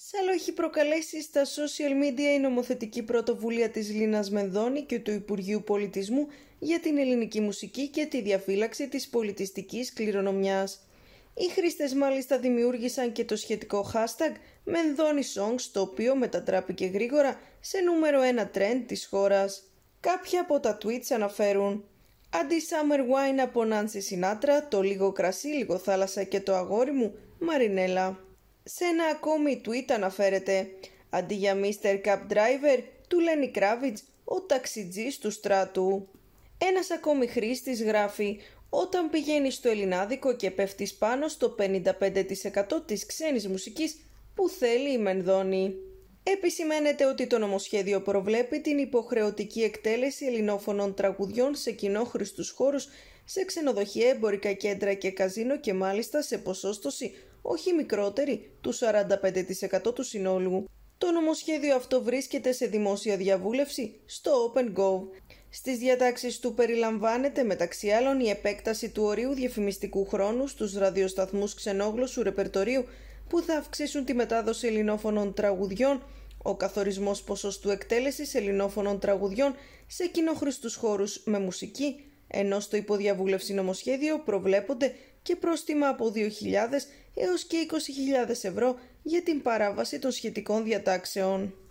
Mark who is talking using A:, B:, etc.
A: Σάλο έχει προκαλέσει στα social media η νομοθετική πρωτοβουλία της Λίνας Μενδώνη και του Υπουργείου Πολιτισμού για την ελληνική μουσική και τη διαφύλαξη της πολιτιστικής κληρονομιάς. Οι χρήστες μάλιστα δημιούργησαν και το σχετικό hashtag Μενδώνη Songs το οποίο μετατράπηκε γρήγορα σε νούμερο ένα trend της χώρας. Κάποια από τα tweets αναφέρουν Anti-Summer Wine από Nancy Sinatra, το λίγο κρασί, λίγο θάλασσα και το αγόρι μου, Μαρινέλα. Σε ένα ακόμη tweet αναφέρεται «Αντί για Mr. Cup Driver» του λένε Kravitz, ο ταξιτζής του στράτου. Ένας ακόμη χρήστης γράφει «Όταν πηγαίνεις στο Ελληνάδικο και πέφτεις πάνω στο 55% της ξένης μουσικής που θέλει η Μενδόνη». Επισημαίνεται ότι το νομοσχέδιο προβλέπει την υποχρεωτική εκτέλεση ελληνόφωνων τραγουδιών σε κοινόχρηστους χώρους σε ξενοδοχεία, εμπορικά κέντρα και καζίνο και μάλιστα σε ποσόστοση όχι μικρότερη του 45% του συνόλου. Το νομοσχέδιο αυτό βρίσκεται σε δημόσια διαβούλευση στο Open Go. Στις διατάξεις του περιλαμβάνεται μεταξύ άλλων η επέκταση του ορίου διαφημιστικού χρόνου στους ραδιοσταθμούς ξενόγλωσσου ρεπερτορίου που θα αυξήσουν τη μετάδοση ελληνόφωνων τραγουδιών, ο καθορισμός ποσοστού εκτέλεσης ελληνόφωνων τραγουδιών σε κοινόχρηστους χώρους με μουσική, ενώ στο υποδιαβούλευση νομοσχέδιο προβλέπονται και πρόστιμα από 2.000 έως και 20.000 ευρώ για την παράβαση των σχετικών διατάξεων.